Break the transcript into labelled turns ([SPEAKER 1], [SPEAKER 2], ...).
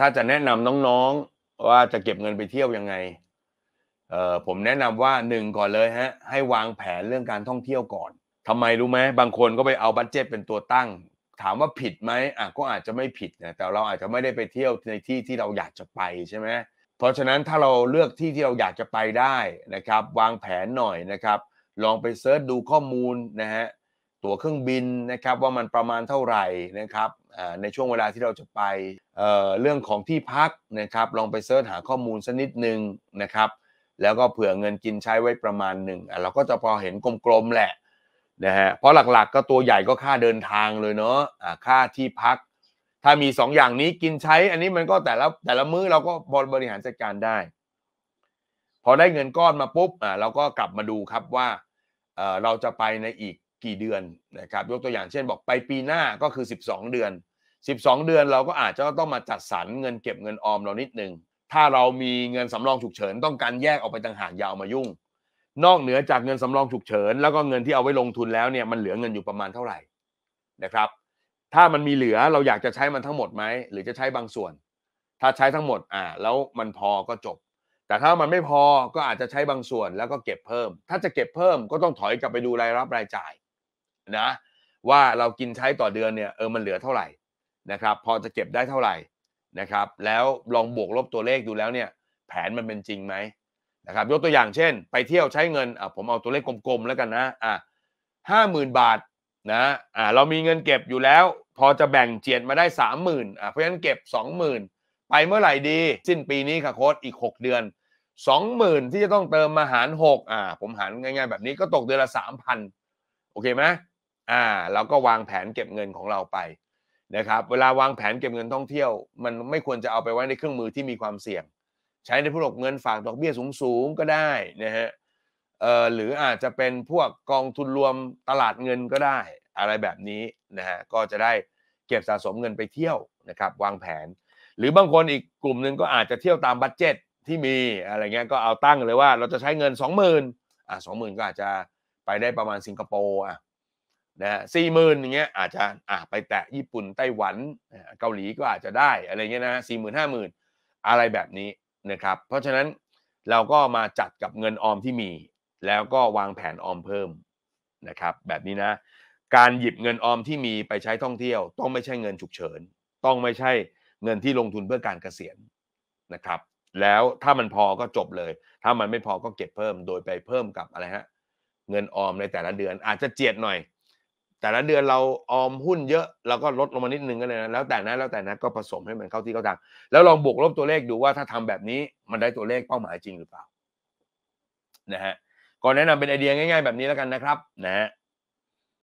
[SPEAKER 1] ถ้าจะแนะนำน้องๆว่าจะเก็บเงินไปเที่ยวยังไง เอ่อผมแนะนำว่าหนึ่งก่อนเลยฮะให้วางแผนเรื่องการท่องเที่ยวก่อนทำไมรู้ไหม บางคนก็ไปเอาบัตเจ็ตเป็นตัวตั้ง ถามว่าผิดไหมอ่ะก็อาจจะไม่ผิดนะแต่เราอาจจะไม่ได้ไปเที่ยวในที่ที่เราอยากจะไปใช่ไหมเพราะฉะนั้นถ้าเราเลือกที่ที่เราอยากจะไปได้นะครับ วางแผนหน่อยนะครับ ลองไปเซิร์ชดูข้อมูลนะฮะตั๋วเครื่องบินนะครับ ว่ามันประมาณเท่าไหร่นะครับในช่วงเวลาที่เราจะไปเเรื่องของที่พักนะครับ ลองไปเสิร์ชหาข้อมูลสักนิดหนึ่งนะครับ แล้วก็เผื่อเงินกินใช้ไว้ประมาณหนึ่งเราก็จะพอเห็นกลมๆแหละนะฮะเพราะหลักๆ ก็ตัวใหญ่ก็ค่าเดินทางเลยเนาะค่าที่พัก ถ้ามี2ออย่างนี้กินใช้ อันนี้มันก็แต่ละแต่ละมื้อเราก็บริหารจัดการได้ พอได้เงินก้อนมาปุ๊บเราก็กลับมาดูครับว่าเราจะไปในอีกกี่เดือนนะครับยกตัวอย่างเช่นบอกไปปีหน้าก็คือ 12 เดือน 12 เดือนเราก็อาจจะต้องมาจัดสรรเงินเก็บเงินออมเรานิดนึง ถ้าเรามีเงินสำรองฉุกเฉิน ต้องการแยกออกไปต่างหากยาวมายุ่ง นอกเหนือจากเงินสำรองฉุกเฉินแล้วก็เงินที่เอาไว้ลงทุนแล้วเนี่ยมันเหลือเงินอยู่ประมาณเท่าไหร่นะครับถ้ามันมีเหลือเราอยากจะใช้มันทั้งหมดไหมหรือจะใช้บางส่วน ถ้าใช้ทั้งหมดอ่าแล้วมันพอก็จบ แต่ถ้ามันไม่พอก็อาจจะใช้บางส่วนแล้วก็เก็บเพิ่ม ถ้าจะเก็บเพิ่มก็ต้องถอยกลับไปดูรายรับรายจ่ายนะว่าเรากินใช้ต่อเดือนเนี่ยเออมันเหลือเท่าไหร่นะครับพอจะเก็บได้เท่าไหร่นะครับแล้วลองบวกลบตัวเลขดูแล้วเนี่ย แผนมันเป็นจริงไหมนะครับยกตัวอย่างเช่น ไปเที่ยวใช้เงินอ่ะผมเอาตัวเลขกลมๆแล้วกันนะอ่ะห้าหมื่นบาทนะอ่ะเรามีเงินเก็บอยู่แล้ว พอจะแบ่งเจียดมาได้สามหมื่นอ่ะเพราะฉะนั้นเก็บสองหมื่นไปเมื่อไหร่ดี สิ้นปีนี้ค่ะโค้ดอีก 6 เดือน 20,000 ที่จะต้องเติมมาหาร6อ่าผมหารง่าย ๆแบบนี้ก็ตกเดือนละ3,000โอเคไหมอ่าเราก็วางแผนเก็บเงินของเราไปนะครับเวลาวางแผนเก็บเงินท่องเที่ยวมันไม่ควรจะเอาไปไว้ในเครื่องมือที่มีความเสี่ยง ใช้ในพวกเงินฝากดอกเบี้ยสูงๆก็ได้นะฮะเอ่อหรืออาจจะเป็นพวกกองทุนรวมตลาดเงินก็ได้ อะไรแบบนี้นะฮะก็จะได้เก็บสะสมเงินไปเที่ยวนะครับวางแผนหรือบางคนอีกกลุ่มหนึ่งก็อาจจะเที่ยวตามบัตเจ็ตที่มีอะไรเงี้ยก็เอาตั้งเลยว่าเราจะใช้เงิน 20,000อ่ะหมื่นก็อาจจะไปได้ประมาณสิงคโปร์อ่ะนะสี่หมื่นอย่างเงี้ยอาจจะอ่ะไปแตะญี่ปุ่น ไต้หวัน เกาหลีก็อาจจะได้ อะไรเงี้ยนะสี่หมื่นห้าหมื่นอะไรแบบนี้นะครับ เพราะฉะนั้นเราก็มาจัดกับเงินออมที่มี แล้วก็วางแผนออมเพิ่มนะครับ แบบนี้นะ การหยิบเงินออมที่มีไปใช้ท่องเที่ยว ต้องไม่ใช่เงินฉุกเฉิน ต้องไม่ใช่เงินที่ลงทุนเพื่อการเกษียณนะครับ แล้วถ้ามันพอก็จบเลย ถ้ามันไม่พอก็เก็บเพิ่ม โดยไปเพิ่มกับอะไรฮะ เงินออมในแต่ละเดือน อาจจะเจียดหน่อยแต่ละเดือนเราออมหุ้นเยอะเราก็ลดลงมานิดนึงก็เลยนะแล้วแต่นะแล้วแต่นะ ก็ผสมให้มันเข้าที่เข้าทางแล้วลองบวกลบตัวเลขดูว่าถ้าทำแบบนี้มันได้ตัวเลขเป้าหมายจริงหรือเปล่านะฮะก็แนะนำเป็นไอเดียง่ายๆ แบบนี้แล้วกันนะครับนะฮะ